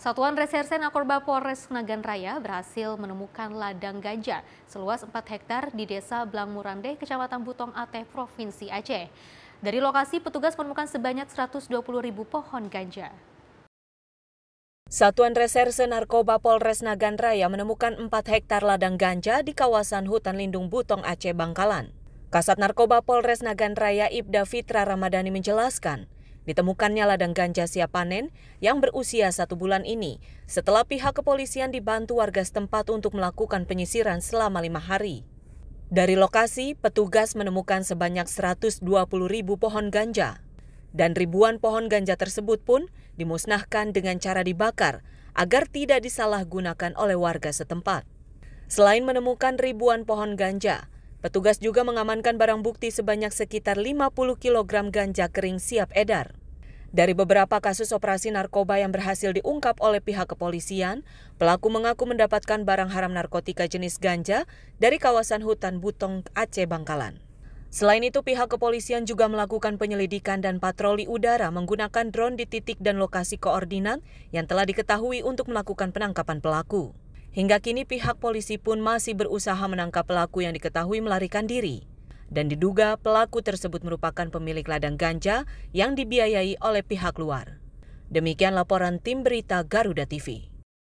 Satuan Reserse Narkoba Polres Nagan Raya berhasil menemukan ladang ganja seluas 4 hektar di Desa Blang Murande, Kecamatan Butong Ateh, Provinsi Aceh. Dari lokasi, petugas menemukan sebanyak 120 ribu pohon ganja. Satuan Reserse Narkoba Polres Nagan Raya menemukan 4 hektar ladang ganja di kawasan hutan lindung Butong Aceh Bangkalan. Kasat Narkoba Polres Nagan Raya Ibda Fitra Ramadhani menjelaskan, Ditemukannya ladang ganja siap panen yang berusia satu bulan ini setelah pihak kepolisian dibantu warga setempat untuk melakukan penyisiran selama lima hari. Dari lokasi, petugas menemukan sebanyak 120 ribu pohon ganja. Dan ribuan pohon ganja tersebut pun dimusnahkan dengan cara dibakar agar tidak disalahgunakan oleh warga setempat. Selain menemukan ribuan pohon ganja, petugas juga mengamankan barang bukti sebanyak sekitar 50 kg ganja kering siap edar. Dari beberapa kasus operasi narkoba yang berhasil diungkap oleh pihak kepolisian, pelaku mengaku mendapatkan barang haram narkotika jenis ganja dari kawasan hutan Butong, Aceh Bangkalan. Selain itu, pihak kepolisian juga melakukan penyelidikan dan patroli udara menggunakan drone di titik dan lokasi koordinat yang telah diketahui untuk melakukan penangkapan pelaku. Hingga kini pihak polisi pun masih berusaha menangkap pelaku yang diketahui melarikan diri dan diduga pelaku tersebut merupakan pemilik ladang ganja yang dibiayai oleh pihak luar. Demikian laporan tim berita Garuda TV.